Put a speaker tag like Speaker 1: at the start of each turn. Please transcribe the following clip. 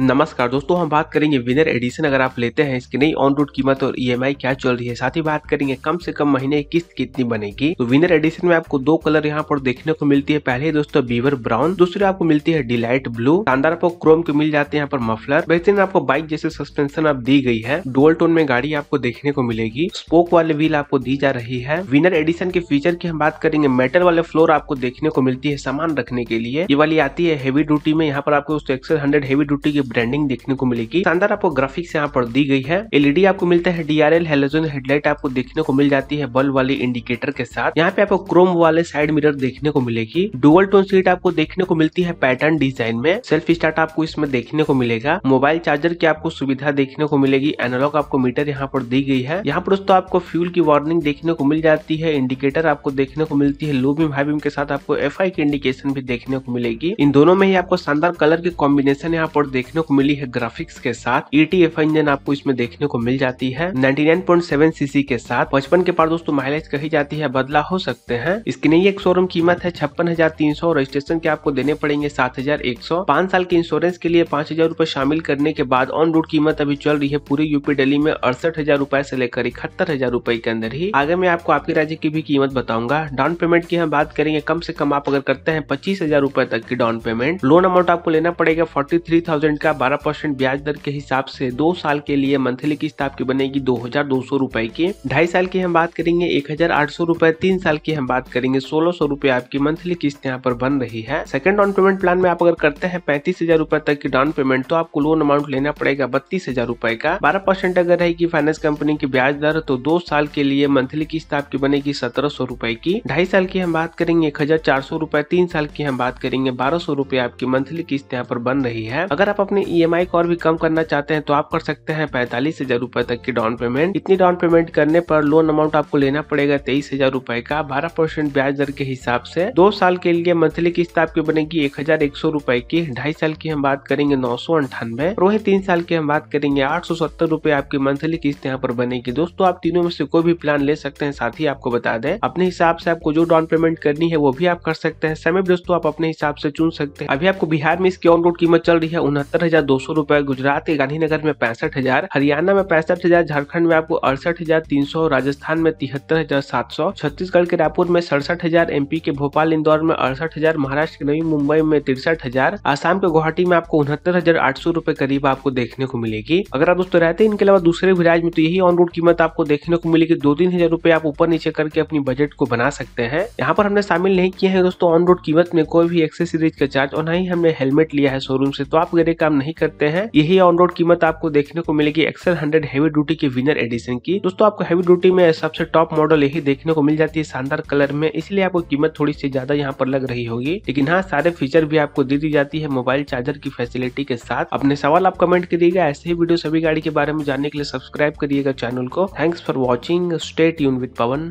Speaker 1: नमस्कार दोस्तों हम बात करेंगे विनर एडिशन अगर आप लेते हैं इसकी नई ऑन रोड कीमत और ईएमआई e क्या चल रही है साथ ही बात करेंगे कम से कम महीने की किस्त कितनी बनेगी तो विनर एडिशन में आपको दो कलर यहां पर देखने को मिलती है पहले दोस्तों बीवर ब्राउन दूसरी आपको मिलती है डिलाइट ब्लू शानदार आपको क्रोम के मिल जाते हैं यहाँ पर मफलर बेहतरीन आपको बाइक जैसे सस्पेंशन आप दी गई है डोल टोन में गाड़ी आपको देखने को मिलेगी स्पोक वाले व्हील आपको दी जा रही है विनर एडिशन के फीचर की हम बात करेंगे मेटल वाले फ्लोर आपको देखने को मिलती है सामान रखने के लिए ये वाली आती है हेवी ड्यूटी में यहाँ पर आपको एक्सेल हंड्रेड हेवी ड्यूटी की ये ब्रांडिंग देखने को मिलेगी शानदार आपको ग्राफिक्स यहाँ पर दी गई है एलईडी e आपको मिलता है डीआरएल हेलोजन हेडलाइट आपको देखने को मिल जाती है बल्ब वाले इंडिकेटर के साथ यहाँ पे आपको क्रोम वाले साइड मिरर देखने को मिलेगी डुअल टोन सीट आपको देखने को मिलती है पैटर्न डिजाइन में सेल्फ स्टार्ट आपको इसमें देखने को मिलेगा मोबाइल चार्जर की आपको सुविधा देखने को मिलेगी एनोलॉग आपको मीटर यहाँ पर दी गई है यहाँ पर दोस्तों आपको फ्यूल की वार्निंग देखने को मिल जाती है इंडिकेटर आपको देखने को मिलती है लूबिम बीम के साथ आपको एफ की इंडिकेशन भी देखने को मिलेगी इन दोनों में ही आपको शानदार कलर के कॉम्बिनेशन यहाँ पर देखने देखने को मिली है ग्राफिक्स के साथ ETF इंजन आपको इसमें देखने को मिल जाती है 99.7 सीसी के साथ पचपन के पार दोस्तों माइलेज कही जाती है बदला हो सकते हैं इसकी नई एक शोरूम कीमत है छप्पन हजार तीन सौ रजिस्ट्रेशन के आपको देने पड़ेंगे सात हजार एक सौ पांच साल के इंश्योरेंस के लिए पांच हजार रूपए शामिल करने के बाद ऑन रोड कीमत अभी चल रही है पूरे यूपी दिल्ली में अड़सठ हजार रूपए ऐसी लेकर इकहत्तर हजार रूपए के अंदर ही आगे मैं आपको आपके राज्य की भी कीमत बताऊंगा डाउन पेमेंट की हम बात करेंगे कम से कम आप अगर करते हैं पच्चीस हजार रूपए तक की डाउन पेमेंट लोन अमाउंट आपको लेना पड़ेगा फोर्टी थ्री थाउजेंड का 12 परसेंट ब्याज दर के हिसाब से दो साल के लिए मंथली किस्त आपकी बनेगी दो हजार दो सौ रूपए की ढाई साल की हम बात करेंगे एक हजार आठ सौ रूपए तीन साल की हम बात करेंगे सोलह सौ रूपए आपकी मंथली किस्त यहाँ पर बन रही है सेकंड डाउन पेमेंट प्लान में आप अगर करते हैं पैंतीस हजार रूपए तक की डाउन पेमेंट तो आपको लोन अमाउंट लेना पड़ेगा बत्तीस हजार रूपए का बारह परसेंट अगर रहेगी फाइनेंस कंपनी की ब्याज दर तो दो साल के लिए मंथली किस्त आपकी बनेगी सत्रह सौ रूपए की ढाई साल की हम बात करेंगे एक हजार चार सौ रूपए तीन साल की हम बात करेंगे बारह सौ रूपए आपकी मंथली किस्त यहाँ पर बन रही है अगर आप अपनी ई को और भी कम करना चाहते हैं तो आप कर सकते हैं पैंतालीस हजार रूपए तक की डाउन पेमेंट इतनी डाउन पेमेंट करने पर लोन अमाउंट आपको लेना पड़ेगा तेईस हजार रूपए का बारह परसेंट ब्याज दर के हिसाब से दो साल के लिए मंथली किस्त आपकी बनेगी एक हजार एक सौ रूपए की ढाई साल की हम बात करेंगे नौ सौ अंठानवे और तीन साल की हम बात करेंगे आठ सौ सत्तर रूपए आपकी मंथली किस्त यहाँ पर बनेगी दोस्तों आप तीनों में से कोई भी प्लान ले सकते हैं साथ ही आपको बता दें अपने हिसाब से आपको जो डाउन पेमेंट करनी है वो भी आप कर सकते हैं समय दोस्तों आप अपने हिसाब से चुन सकते हैं अभी आपको बिहार में इसकी ऑन रोड कीमत चल रही है उनहत्तर सत्तर हजार दो सौ रुपए गुजरात के गांधीनगर में पैंसठ हजार हरियाणा में पैंसठ हजार झारखंड में आपको अड़सठ हजार तीन सौ राजस्थान में तिहत्तर हजार सात सौ छत्तीसगढ़ के रायपुर में सड़सठ हजार एमपी के भोपाल इंदौर में अड़सठ हजार महाराष्ट्र के नवी मुंबई में तिरसठ हजार आसाम के गुवाहाटी में आपको उनहत्तर हजार आठ सौ रूपए करीब आपको देखने को मिलेगी अगर आप दोस्तों रहते हैं इनके अलावा दूसरे भी राज्य में तो यही ऑन रोड कीमत आपको देखने को मिलेगी दो तीन हजार रूपए आप ऊपर नीचे करके अपनी बजट को बना सकते हैं यहाँ पर हमने शामिल नहीं किया है दोस्तों ऑन रोड कीमत में कोई भी एक्सेसरीज का चार्ज और ना ही हमने हेलमेट लिया है शोरूम से तो आप अगर काम काम नहीं करते हैं यही ऑन रोड कीमत आपको देखने को मिलेगी एक्सएल हंड्रेड हैवी ड्यूटी की विनर एडिशन की दोस्तों आपको हैवी ड्यूटी में सबसे टॉप मॉडल यही देखने को मिल जाती है शानदार कलर में इसलिए आपको कीमत थोड़ी सी ज्यादा यहाँ पर लग रही होगी लेकिन हाँ सारे फीचर भी आपको दे दी जाती है मोबाइल चार्जर की फैसिलिटी के साथ अपने सवाल आप कमेंट करिएगा ऐसे ही वीडियो सभी गाड़ी के बारे में जानने के लिए सब्सक्राइब करिएगा चैनल को थैंक्स फॉर वॉचिंग स्टेट यून विद पवन